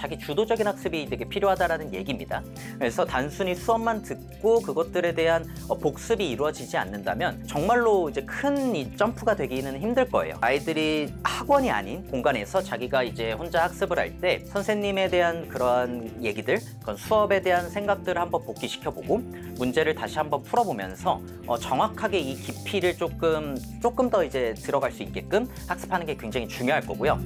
자기 주도적인 학습이 되게 필요하다라는 얘기입니다. 그래서 단순히 수업만 듣고 그것들에 대한 어, 복습이 이루어지지 않는다면 정말로 이제 큰 점프가 되기는 힘들 거예요. 아이들이 학원이 아닌 공간에서 자기가 이제 혼자 학습을 할 때 선생님에 대한 그러한 얘기들, 그런 수업에 대한 생각들을 한번 복기시켜보고 문제를 다시 한번 풀어보면서 어, 정확하게 이 깊이를 조금 조금 더 이제 들어갈 수 있게끔 학습하는 게 굉장히 중요할 거고요.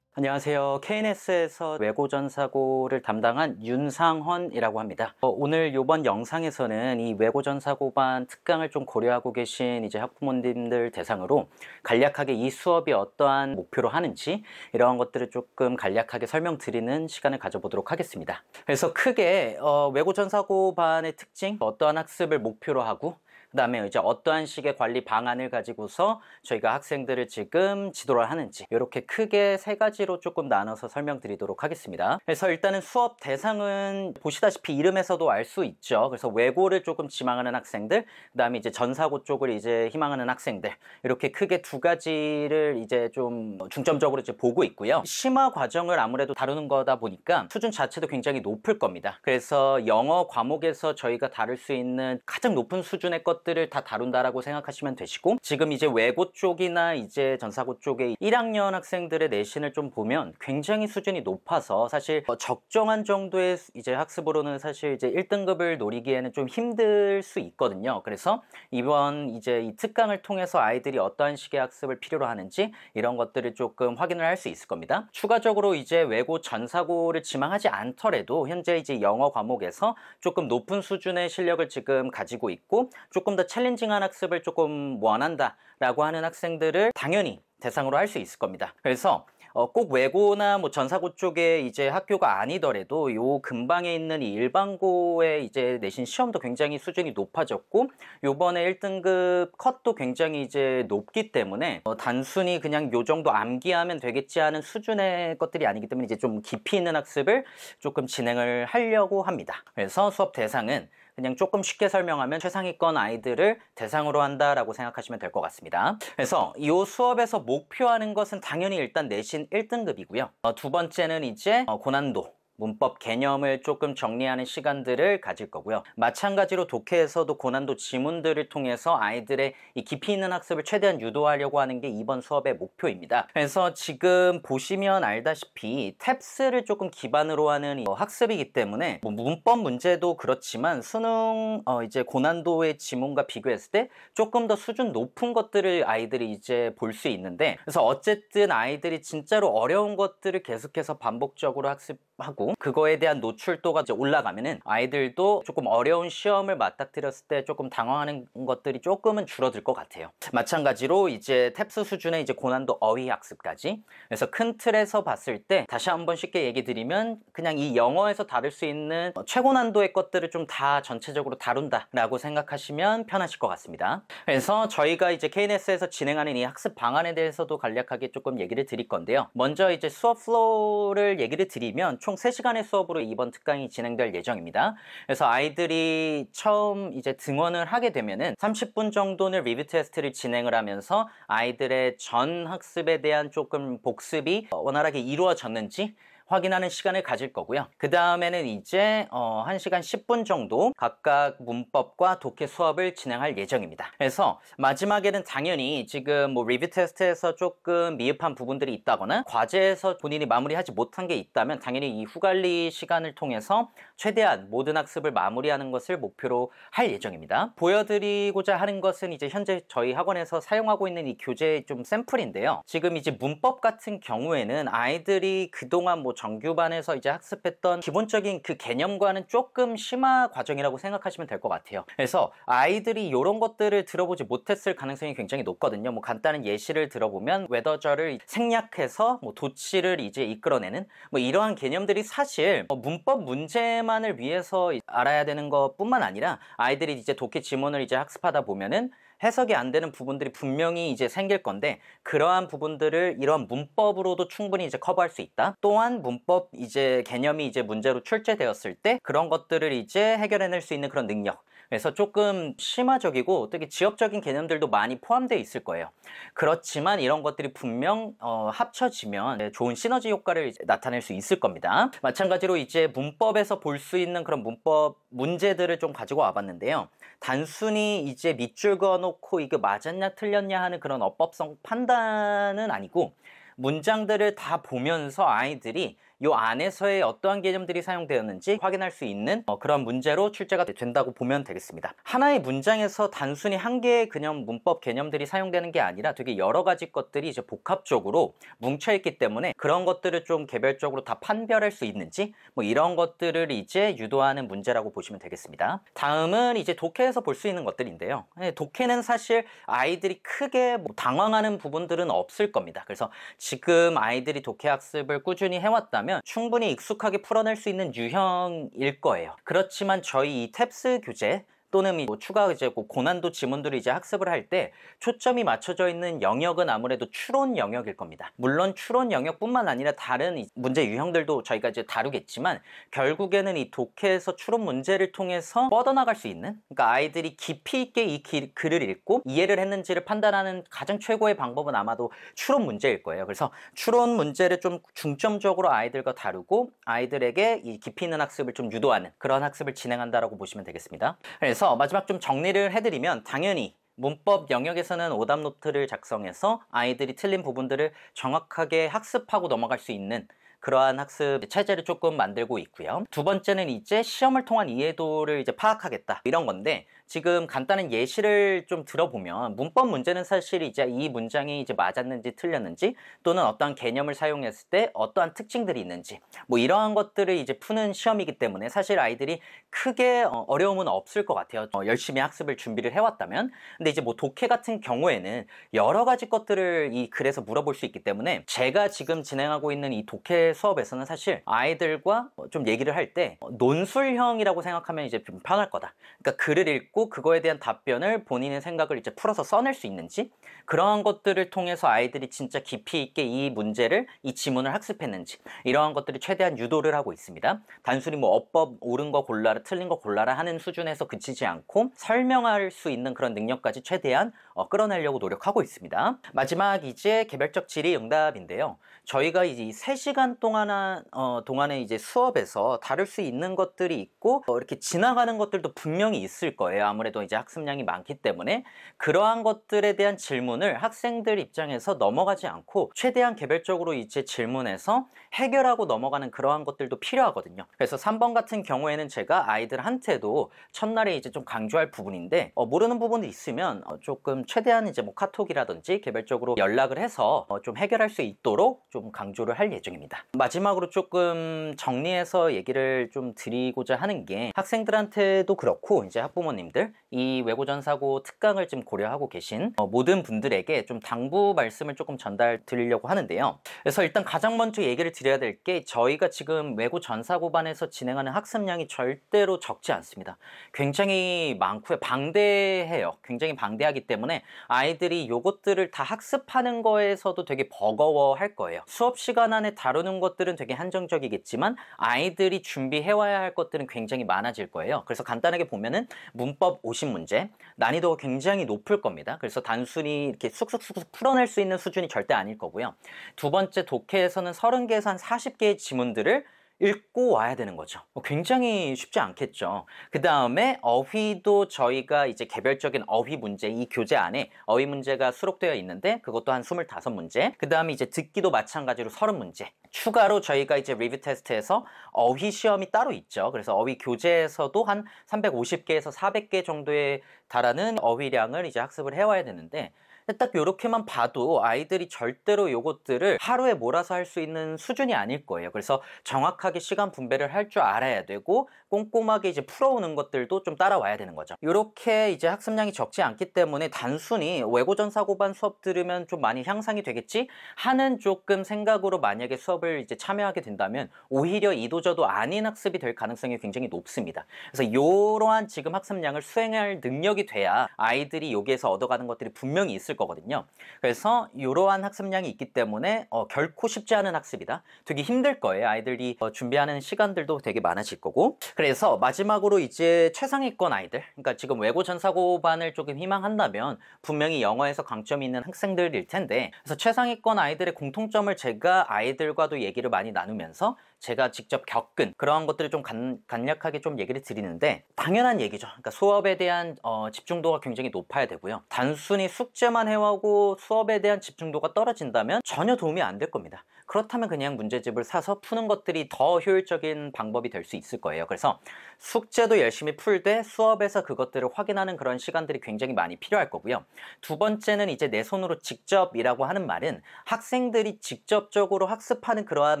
안녕하세요. KNS에서 외고전 사고를 담당한 윤상헌이라고 합니다. 어, 오늘 이번 영상에서는 이 외고전 사고반 특강을 좀 고려하고 계신 이제 학부모님들 대상으로 간략하게 이 수업이 어떠한 목표로 하는지 이러한 것들을 조금 간략하게 설명드리는 시간을 가져보도록 하겠습니다. 그래서 크게 어, 외고전 사고반의 특징, 어떠한 학습을 목표로 하고 그다음에 이제 어떠한 식의 관리 방안을 가지고서 저희가 학생들을 지금 지도를 하는지 이렇게 크게 세 가지로 조금 나눠서 설명드리도록 하겠습니다. 그래서 일단은 수업 대상은 보시다시피 이름에서도 알 수 있죠. 그래서 외고를 조금 지망하는 학생들, 그다음에 이제 전사고 쪽을 이제 희망하는 학생들 이렇게 크게 두 가지를 이제 좀 중점적으로 이제 보고 있고요. 심화 과정을 아무래도 다루는 거다 보니까 수준 자체도 굉장히 높을 겁니다. 그래서 영어 과목에서 저희가 다룰 수 있는 가장 높은 수준의 것 것들을 다 다룬다라고 생각하시면 되시고 지금 이제 외고 쪽이나 이제 전사고 쪽의 1학년 학생들의 내신을 좀 보면 굉장히 수준이 높아서 사실 뭐 적정한 정도의 이제 학습으로는 사실 이제 1등급을 노리기에는 좀 힘들 수 있거든요. 그래서 이번 이제 이 특강을 통해서 아이들이 어떠한 식의 학습을 필요로 하는지 이런 것들을 조금 확인을 할 수 있을 겁니다. 추가적으로 이제 외고 전사고를 지망하지 않더라도 현재 이제 영어 과목에서 조금 높은 수준의 실력을 지금 가지고 있고 조금 조금 더 챌린징한 학습을 조금 원한다라고 하는 학생들을 당연히 대상으로 할 수 있을 겁니다. 그래서 어, 꼭 외고나 뭐 전사고 쪽에 이제 학교가 아니더라도 요 근방에 있는 이 일반고의 이제 내신 시험도 굉장히 수준이 높아졌고 요번에 1등급 컷도 굉장히 이제 높기 때문에 어, 단순히 그냥 요 정도 암기하면 되겠지 하는 수준의 것들이 아니기 때문에 이제 좀 깊이 있는 학습을 조금 진행을 하려고 합니다. 그래서 수업 대상은 그냥 조금 쉽게 설명하면 최상위권 아이들을 대상으로 한다라고 생각하시면 될 것 같습니다. 그래서 이 수업에서 목표하는 것은 당연히 일단 내신 1등급이고요. 어, 두 번째는 이제 어, 고난도 문법 개념을 조금 정리하는 시간들을 가질 거고요. 마찬가지로 독해에서도 고난도 지문들을 통해서 아이들의 이 깊이 있는 학습을 최대한 유도하려고 하는 게 이번 수업의 목표입니다. 그래서 지금 보시면 알다시피 탭스를 조금 기반으로 하는 학습이기 때문에 뭐 문법 문제도 그렇지만 수능 어 이제 고난도의 지문과 비교했을 때 조금 더 수준 높은 것들을 아이들이 이제 볼 수 있는데 그래서 어쨌든 아이들이 진짜로 어려운 것들을 계속해서 반복적으로 학습 하고 그거에 대한 노출도가 올라가면은 아이들도 조금 어려운 시험을 맞닥뜨렸을 때 조금 당황하는 것들이 조금은 줄어들 것 같아요. 마찬가지로 이제 탭스 수준의 이제 고난도 어휘 학습까지 그래서 큰 틀에서 봤을 때 다시 한번 쉽게 얘기 드리면 그냥 이 영어에서 다룰 수 있는 최고 난도의 것들을 좀 다 전체적으로 다룬다라고 생각하시면 편하실 것 같습니다. 그래서 저희가 이제 KNS에서 진행하는 이 학습 방안에 대해서도 간략하게 조금 얘기를 드릴 건데요. 먼저 이제 수업 플로우를 얘기를 드리면 총 3시간의 수업으로 이번 특강이 진행될 예정입니다. 그래서 아이들이 처음 이제 등원을 하게 되면은 30분 정도는 리뷰 테스트를 진행을 하면서 아이들의 전 학습에 대한 조금 복습이 어, 원활하게 이루어졌는지 확인하는 시간을 가질 거고요. 그 다음에는 이제 어, 1시간 10분 정도 각각 문법과 독해 수업을 진행할 예정입니다. 그래서 마지막에는 당연히 지금 뭐 리뷰 테스트에서 조금 미흡한 부분들이 있다거나 과제에서 본인이 마무리하지 못한 게 있다면 당연히 이 후관리 시간을 통해서 최대한 모든 학습을 마무리하는 것을 목표로 할 예정입니다. 보여드리고자 하는 것은 이제 현재 저희 학원에서 사용하고 있는 이 교재 좀 샘플인데요. 지금 이제 문법 같은 경우에는 아이들이 그동안 뭐 정규반에서 이제 학습했던 기본적인 그 개념과는 조금 심화 과정이라고 생각하시면 될 것 같아요. 그래서 아이들이 이런 것들을 들어보지 못했을 가능성이 굉장히 높거든요. 뭐 간단한 예시를 들어보면 웨더저를 생략해서 뭐 도치를 이제 이끌어내는 뭐 이러한 개념들이 사실 뭐 문법 문제만을 위해서 알아야 되는 것뿐만 아니라 아이들이 이제 독해 지문을 이제 학습하다 보면은 해석이 안 되는 부분들이 분명히 이제 생길 건데 그러한 부분들을 이런 문법으로도 충분히 이제 커버할 수 있다. 또한 문법 이제 개념이 이제 문제로 출제되었을 때 그런 것들을 이제 해결해낼 수 있는 그런 능력. 그래서 조금 심화적이고 되게 지역적인 개념들도 많이 포함되어 있을 거예요. 그렇지만 이런 것들이 분명 어, 합쳐지면 네, 좋은 시너지 효과를 나타낼 수 있을 겁니다. 마찬가지로 이제 문법에서 볼 수 있는 그런 문법 문제들을 좀 가지고 와봤는데요. 단순히 이제 밑줄 건 띄워놓고 이게 맞았냐 틀렸냐 하는 그런 어법성 판단은 아니고 문장들을 다 보면서 아이들이 요 안에서의 어떠한 개념들이 사용되었는지 확인할 수 있는 어, 그런 문제로 출제가 된다고 보면 되겠습니다. 하나의 문장에서 단순히 한 개의 그냥 문법 개념들이 사용되는 게 아니라 되게 여러 가지 것들이 이제 복합적으로 뭉쳐있기 때문에 그런 것들을 좀 개별적으로 다 판별할 수 있는지 뭐 이런 것들을 이제 유도하는 문제라고 보시면 되겠습니다. 다음은 이제 독해에서 볼 수 있는 것들인데요. 예, 독해는 사실 아이들이 크게 뭐 당황하는 부분들은 없을 겁니다. 그래서 지금 아이들이 독해 학습을 꾸준히 해왔다면 있면 충분히 익숙하게 풀어낼 수 있는 유형일 거예요. 그렇지만 저희 이 탭스 교재 또는 뭐 추가 이제 고난도 지문들을 이제 학습을 할 때 초점이 맞춰져 있는 영역은 아무래도 추론 영역일 겁니다. 물론 추론 영역뿐만 아니라 다른 문제 유형들도 저희가 이제 다루겠지만 결국에는 이 독해에서 추론 문제를 통해서 뻗어나갈 수 있는 그러니까 아이들이 깊이 있게 이 기, 글을 읽고 이해를 했는지를 판단하는 가장 최고의 방법은 아마도 추론 문제일 거예요. 그래서 추론 문제를 좀 중점적으로 아이들과 다루고 아이들에게 이 깊이 있는 학습을 좀 유도하는 그런 학습을 진행한다라고 보시면 되겠습니다. 그래서 그래서 마지막 좀 정리를 해드리면 당연히 문법 영역에서는 오답 노트를 작성해서 아이들이 틀린 부분들을 정확하게 학습하고 넘어갈 수 있는 그러한 학습 체제를 조금 만들고 있고요. 두 번째는 이제 시험을 통한 이해도를 이제 파악하겠다 이런 건데 지금 간단한 예시를 좀 들어보면 문법 문제는 사실 이제 이 문장이 이제 맞았는지 틀렸는지 또는 어떠한 개념을 사용했을 때 어떠한 특징들이 있는지 뭐 이러한 것들을 이제 푸는 시험이기 때문에 사실 아이들이 크게 어, 어려움은 없을 것 같아요. 어, 열심히 학습을 준비를 해왔다면 근데 이제 뭐 독해 같은 경우에는 여러 가지 것들을 이 글에서 물어볼 수 있기 때문에 제가 지금 진행하고 있는 이 독해 수업에서는 사실 아이들과 좀 얘기를 할때 어, 논술형이라고 생각하면 이제 좀 편할 거다. 그러니까 글을 읽고 그거에 대한 답변을 본인의 생각을 이제 풀어서 써낼 수 있는지 그러한 것들을 통해서 아이들이 진짜 깊이 있게 이 문제를 이 지문을 학습했는지 이러한 것들이 최대한 유도를 하고 있습니다. 단순히 뭐 어법 옳은 거 골라라 틀린 거 골라라 하는 수준에서 그치지 않고 설명할 수 있는 그런 능력까지 최대한 어, 끌어내려고 노력하고 있습니다. 마지막 이제 개별적 질의 응답인데요. 저희가 이제 세시간 동안 어, 동안에 이제 수업에서 다룰 수 있는 것들이 있고 어, 이렇게 지나가는 것들도 분명히 있을 거예요. 아무래도 이제 학습량이 많기 때문에 그러한 것들에 대한 질문을 학생들 입장에서 넘어가지 않고 최대한 개별적으로 이제 질문해서 해결하고 넘어가는 그러한 것들도 필요하거든요. 그래서 3번 같은 경우에는 제가 아이들한테도 첫날에 이제 좀 강조할 부분인데 어, 모르는 부분이 있으면 어, 조금 최대한 이제 뭐 카톡이라든지 개별적으로 연락을 해서 어, 좀 해결할 수 있도록 좀 강조를 할 예정입니다. 마지막으로 조금 정리해서 얘기를 좀 드리고자 하는 게 학생들한테도 그렇고 이제 학부모님들 이 외고전 사고 특강을 지금 고려하고 계신 어, 모든 분들에게 좀 당부 말씀을 조금 전달 드리려고 하는데요. 그래서 일단 가장 먼저 얘기를 드려야 될 게 저희가 지금 외고 전사고반에서 진행하는 학습량이 절대로 적지 않습니다. 굉장히 많고요. 방대해요. 굉장히 방대하기 때문에 아이들이 요것들을 다 학습하는 거에서도 되게 버거워 할 거예요. 수업 시간 안에 다루는 것들은 되게 한정적이겠지만 아이들이 준비해와야 할 것들은 굉장히 많아질 거예요. 그래서 간단하게 보면은 문법 50 복식 문제 난이도가 굉장히 높을 겁니다. 그래서 단순히 이렇게 쑥쑥쑥쑥 풀어낼 수 있는 수준이 절대 아닐 거고요. 두 번째 독해에서는 30개에서 한 40개의 지문들을 읽고 와야 되는 거죠. 뭐 굉장히 쉽지 않겠죠. 그 다음에 어휘도 저희가 이제 개별적인 어휘 문제, 이 교재 안에 어휘 문제가 수록되어 있는데 그것도 한 25문제, 그 다음에 이제 듣기도 마찬가지로 30문제. 추가로 저희가 이제 리뷰 테스트에서 어휘 시험이 따로 있죠. 그래서 어휘 교재에서도 한 350개에서 400개 정도에 달하는 어휘량을 이제 학습을 해와야 되는데 딱 이렇게만 봐도 아이들이 절대로 요것들을 하루에 몰아서 할 수 있는 수준이 아닐 거예요. 그래서 정확하게 시간 분배를 할 줄 알아야 되고 꼼꼼하게 이제 풀어오는 것들도 좀 따라와야 되는 거죠. 이렇게 이제 학습량이 적지 않기 때문에 단순히 외고전 사고반 수업 들으면 좀 많이 향상이 되겠지 하는 조금 생각으로 만약에 수업을 이제 참여하게 된다면 오히려 이도저도 아닌 학습이 될 가능성이 굉장히 높습니다. 그래서 이러한 지금 학습량을 수행할 능력이 돼야 아이들이 여기에서 얻어가는 것들이 분명히 있을 있을 거거든요. 그래서 이러한 학습량이 있기 때문에 어, 결코 쉽지 않은 학습이다. 되게 힘들 거예요. 아이들이 어, 준비하는 시간들도 되게 많아질 거고. 그래서 마지막으로 이제 최상위권 아이들, 그러니까 지금 외고 전사고반을 조금 희망한다면 분명히 영어에서 강점이 있는 학생들일 텐데, 그래서 최상위권 아이들의 공통점을 제가 아이들과도 얘기를 많이 나누면서 제가 직접 겪은 그러한 것들을 좀 간, 간략하게 좀 얘기를 드리는데 당연한 얘기죠. 그러니까 수업에 대한 어, 집중도가 굉장히 높아야 되고요. 단순히 숙제만 해오고 수업에 대한 집중도가 떨어진다면 전혀 도움이 안 될 겁니다. 그렇다면 그냥 문제집을 사서 푸는 것들이 더 효율적인 방법이 될 수 있을 거예요. 그래서 숙제도 열심히 풀되 수업에서 그것들을 확인하는 그런 시간들이 굉장히 많이 필요할 거고요. 두 번째는 이제 내 손으로 직접이라고 하는 말은 학생들이 직접적으로 학습하는 그러한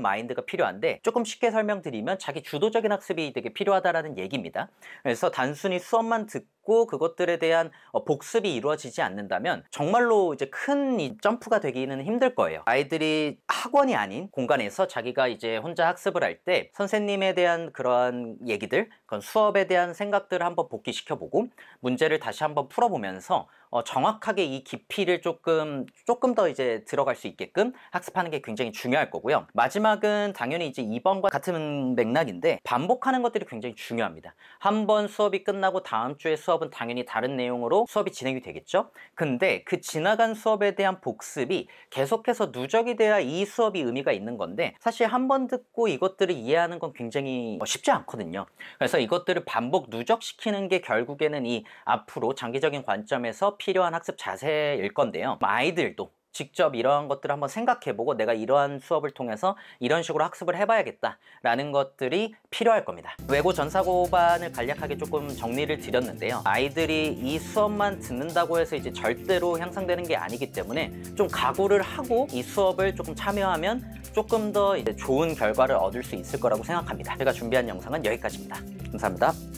마인드가 필요한데 좀 조금 쉽게 설명드리면 자기 주도적인 학습이 되게 필요하다라는 얘기입니다. 그래서 단순히 수업만 듣고 있고 그것들에 대한 어, 복습이 이루어지지 않는다면 정말로 이제 큰 점프가 되기는 힘들 거예요. 아이들이 학원이 아닌 공간에서 자기가 이제 혼자 학습을 할 때 선생님에 대한 그러한 얘기들, 그런 수업에 대한 생각들을 한번 복기시켜보고 문제를 다시 한번 풀어보면서 어, 정확하게 이 깊이를 조금 조금 더 이제 들어갈 수 있게끔 학습하는 게 굉장히 중요할 거고요. 마지막은 당연히 이제 2번과 같은 맥락인데 반복하는 것들이 굉장히 중요합니다. 한 번 수업이 끝나고 다음 주에 수업 수업은 당연히 다른 내용으로 수업이 진행이 되겠죠. 근데 그 지나간 수업에 대한 복습이 계속해서 누적이 돼야 이 수업이 의미가 있는 건데 사실 한 번 듣고 이것들을 이해하는 건 굉장히 뭐 쉽지 않거든요. 그래서 이것들을 반복 누적시키는 게 결국에는 이 앞으로 장기적인 관점에서 필요한 학습 자세일 건데요. 아이들도 직접 이러한 것들을 한번 생각해보고 내가 이러한 수업을 통해서 이런 식으로 학습을 해봐야겠다라는 것들이 필요할 겁니다. 외고 전사고반을 간략하게 조금 정리를 드렸는데요. 아이들이 이 수업만 듣는다고 해서 이제 절대로 향상되는 게 아니기 때문에 좀 각오를 하고 이 수업을 조금 참여하면 조금 더 좋은 결과를 얻을 수 있을 거라고 생각합니다. 제가 준비한 영상은 여기까지입니다. 감사합니다.